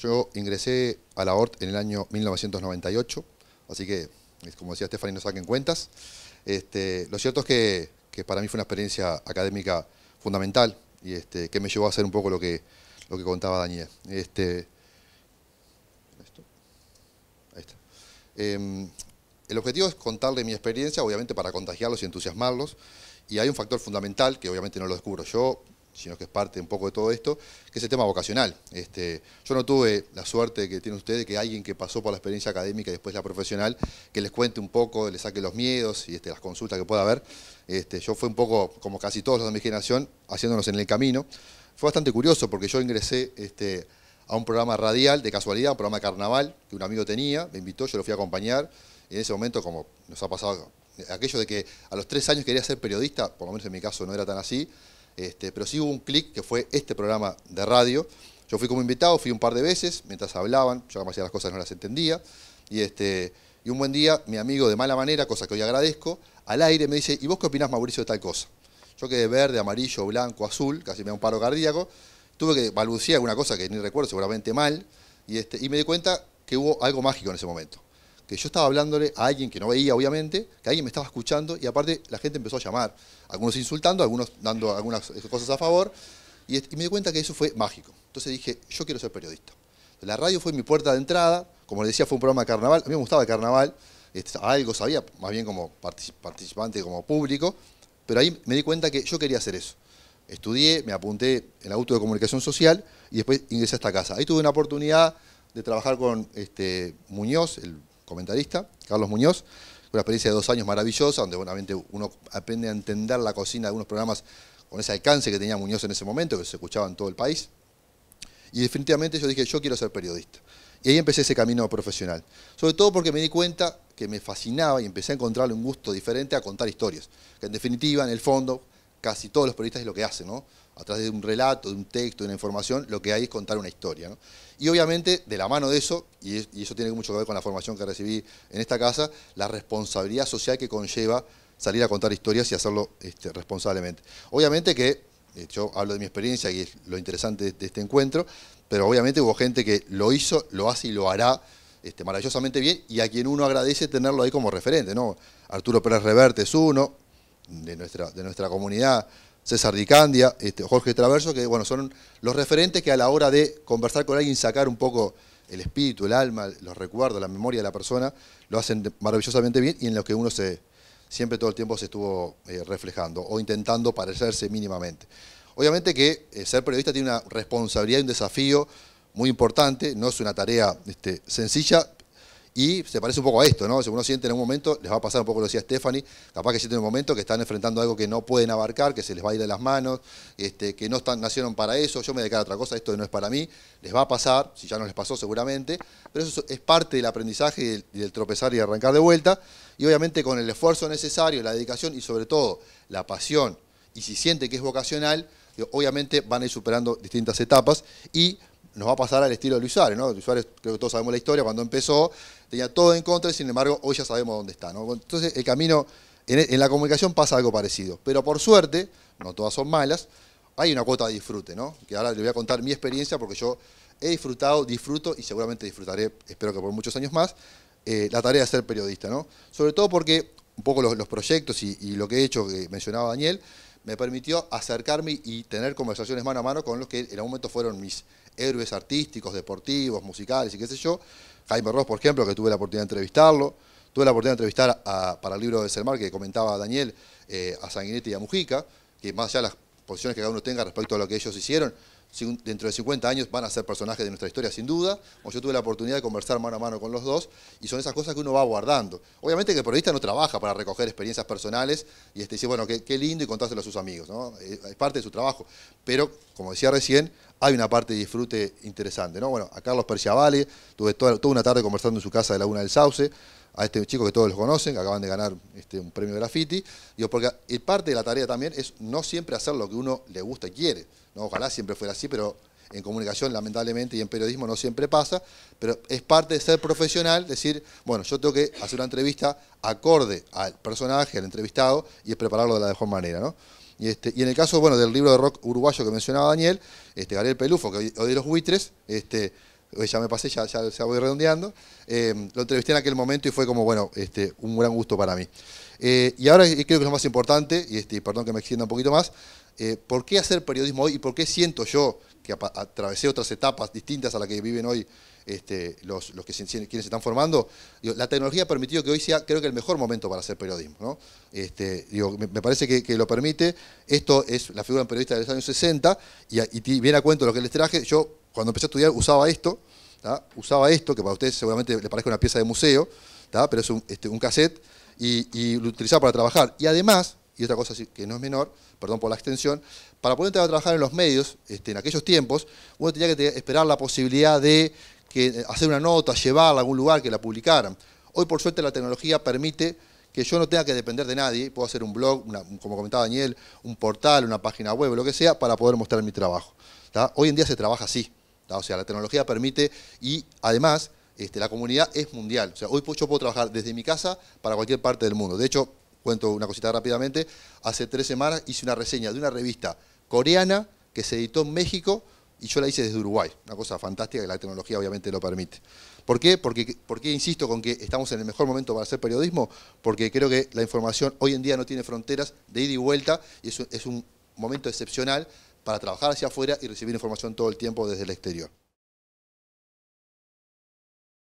Yo ingresé a la ORT en el año 1998, así que, como decía Stephanie, no saquen cuentas. Este, lo cierto es que, para mí fue una experiencia académica fundamental y este, que me llevó a hacer un poco lo que, contaba Daniel. Este, em, el objetivo es contarle mi experiencia, obviamente para contagiarlos y entusiasmarlos. Y hay un factor fundamental que obviamente no lo descubro yo, sino que es parte un poco de todo esto, que es el tema vocacional. Este, yo no tuve la suerte que tienen ustedes, que alguien que pasó por la experiencia académica y después la profesional, que les cuente un poco, les saque los miedos y este, las consultas que pueda haber. Este, yo fui un poco, como casi todos los de mi generación, haciéndonos en el camino. Fue bastante curioso porque yo ingresé este, a un programa radial, de casualidad, un programa de carnaval, que un amigo tenía, me invitó, yo lo fui a acompañar. Y en ese momento, como nos ha pasado aquello de que a los tres años quería ser periodista, por lo menos en mi caso no era tan así, este, pero sí hubo un clic que fue este programa de radio. Yo fui como invitado, fui un par de veces, mientras hablaban, yo la las cosas no las entendía. Y, este, y un buen día, mi amigo de mala manera, cosa que hoy agradezco, al aire me dice, ¿y vos qué opinás, Mauricio, de tal cosa? Yo quedé verde, amarillo, blanco, azul, casi me da un paro cardíaco. Tuve que balbucear alguna cosa que ni recuerdo, seguramente mal. Y, este, y me di cuenta que hubo algo mágico en ese momento que yo estaba hablándole a alguien que no veía, obviamente, que alguien me estaba escuchando y aparte la gente empezó a llamar, algunos insultando, algunos dando algunas eh, cosas a favor, y, me di cuenta que eso fue mágico. Entonces dije, yo quiero ser periodista. La radio fue mi puerta de entrada, como les decía, fue un programa de carnaval, a mí me gustaba el carnaval, este, algo sabía, más bien como participante, como público, pero ahí me di cuenta que yo quería hacer eso. Estudié, me apunté en la auto de comunicación social y después ingresé a esta casa. Ahí tuve una oportunidad de trabajar con este, Muñoz, el comentarista, Carlos Muñoz, una experiencia de dos años maravillosa, donde obviamente uno aprende a entender la cocina de algunos programas con ese alcance que tenía Muñoz en ese momento, que se escuchaba en todo el país. Y definitivamente yo dije, yo quiero ser periodista. Y ahí empecé ese camino profesional. Sobre todo porque me di cuenta que me fascinaba y empecé a encontrarle un gusto diferente a contar historias. Que en definitiva, en el fondo, casi todos los periodistas es lo que hacen, ¿no? A través de un relato, de un texto, de una información, lo que hay es contar una historia. ¿no? Y obviamente, de la mano de eso, y, eso tiene mucho que ver con la formación que recibí en esta casa, la responsabilidad social que conlleva salir a contar historias y hacerlo este, responsablemente. Obviamente que, eh, yo hablo de mi experiencia y es lo interesante de este encuentro, pero obviamente hubo gente que lo hizo, lo hace y lo hará este, maravillosamente bien y a quien uno agradece tenerlo ahí como referente, ¿no? Arturo Pérez Reverte es uno, de nuestra, de nuestra comunidad, César Dicandia, este, Jorge Traverso, que bueno, son los referentes que a la hora de conversar con alguien, sacar un poco el espíritu, el alma, los recuerdos, la memoria de la persona, lo hacen maravillosamente bien y en lo que uno se siempre todo el tiempo se estuvo eh, reflejando o intentando parecerse mínimamente. Obviamente que eh, ser periodista tiene una responsabilidad y un desafío muy importante, no es una tarea este, sencilla, y se parece un poco a esto, ¿no? Si uno siente en un momento, les va a pasar un poco lo decía Stephanie, capaz que sienten un momento que están enfrentando algo que no pueden abarcar, que se les va a ir de las manos, este, que no nacieron para eso, yo me dedico a otra cosa, esto no es para mí, les va a pasar, si ya no les pasó seguramente, pero eso es parte del aprendizaje y del, tropezar y arrancar de vuelta, y obviamente con el esfuerzo necesario, la dedicación y sobre todo la pasión, y si siente que es vocacional, obviamente van a ir superando distintas etapas y nos va a pasar al estilo de Luis Suárez, ¿no? Luis creo que todos sabemos la historia, cuando empezó tenía todo en contra y sin embargo hoy ya sabemos dónde está, Entonces el camino, en, la comunicación pasa algo parecido, pero por suerte, no todas son malas, hay una cuota de disfrute, ¿no? Que ahora le voy a contar mi experiencia porque yo he disfrutado, disfruto y seguramente disfrutaré, espero que por muchos años más, eh, la tarea de ser periodista, ¿no? Sobre todo porque un poco los, proyectos y, y, lo que he hecho, que mencionaba Daniel, me permitió acercarme y tener conversaciones mano a mano con los que en algún momento fueron mis héroes artísticos, deportivos, musicales y qué sé yo. Jaime Ross, por ejemplo, que tuve la oportunidad de entrevistarlo. Tuve la oportunidad de entrevistar para el libro de Selmar, que comentaba Daniel, eh, a Sanguinetti y a Mujica, que más allá de las posiciones que cada uno tenga respecto a lo que ellos hicieron, dentro de 50 años van a ser personajes de nuestra historia sin duda, o yo tuve la oportunidad de conversar mano a mano con los dos, y son esas cosas que uno va guardando. Obviamente que el periodista no trabaja para recoger experiencias personales y este, dice, bueno, qué, qué lindo y contárselo a sus amigos, ¿no? Eh, es parte de su trabajo. Pero, como decía recién, hay una parte de disfrute interesante, ¿no? Bueno, a Carlos Perciavale, tuve toda, una tarde conversando en su casa de Laguna del Sauce, a este chico que todos los conocen, que acaban de ganar este, un premio de graffiti, digo, porque parte de la tarea también es no siempre hacer lo que uno le gusta y quiere, ¿no? Ojalá siempre fuera así, pero en comunicación lamentablemente y en periodismo no siempre pasa, pero es parte de ser profesional, decir, bueno, yo tengo que hacer una entrevista acorde al personaje, al entrevistado y es prepararlo de la mejor manera, ¿no? Este, y, en el caso bueno, del libro de rock uruguayo que mencionaba Daniel, este, Gabriel Pelufo, que hoy, de los buitres, este, ya me pasé, ya, ya, se voy redondeando, eh, lo entrevisté en aquel momento y fue como, bueno, este, un gran gusto para mí. Eh, y ahora creo que es lo más importante, y este, perdón que me extienda un poquito más, eh, ¿por qué hacer periodismo hoy y por qué siento yo que atravesé otras etapas distintas a las que viven hoy este, los, que se, quienes se están formando. la tecnología ha permitido que hoy sea, creo que, el mejor momento para hacer periodismo. ¿no? Este, me, parece que, lo permite. Esto es la figura periodista de los años 60 y, y viene a cuento lo que les traje. Yo, cuando empecé a estudiar, usaba esto. Usaba esto, que para ustedes seguramente le parece una pieza de museo, pero es un, este, cassette, y, lo utilizaba para trabajar. Y además, y otra cosa que no es menor, perdón por la extensión, para poder entrar a trabajar en los medios, en aquellos tiempos, uno tenía que esperar la posibilidad de que eh, hacer una nota, llevarla a algún lugar, que la publicaran. Hoy por suerte la tecnología permite que yo no tenga que depender de nadie, puedo hacer un blog, como comentaba Daniel, un portal, una página web, lo que sea, para poder mostrar mi trabajo. Hoy en día se trabaja así, o sea, la tecnología permite y además este, la comunidad es mundial, o sea, hoy yo puedo trabajar desde mi casa para cualquier parte del mundo. De hecho, cuento una cosita rápidamente, hace tres semanas hice una reseña de una revista coreana que se editó en México y yo la hice desde Uruguay, una cosa fantástica que la tecnología obviamente lo permite. ¿Por qué? Porque, insisto con que estamos en el mejor momento para hacer periodismo, porque creo que la información hoy en día no tiene fronteras de ida y vuelta y es un momento excepcional para trabajar hacia afuera y recibir información todo el tiempo desde el exterior.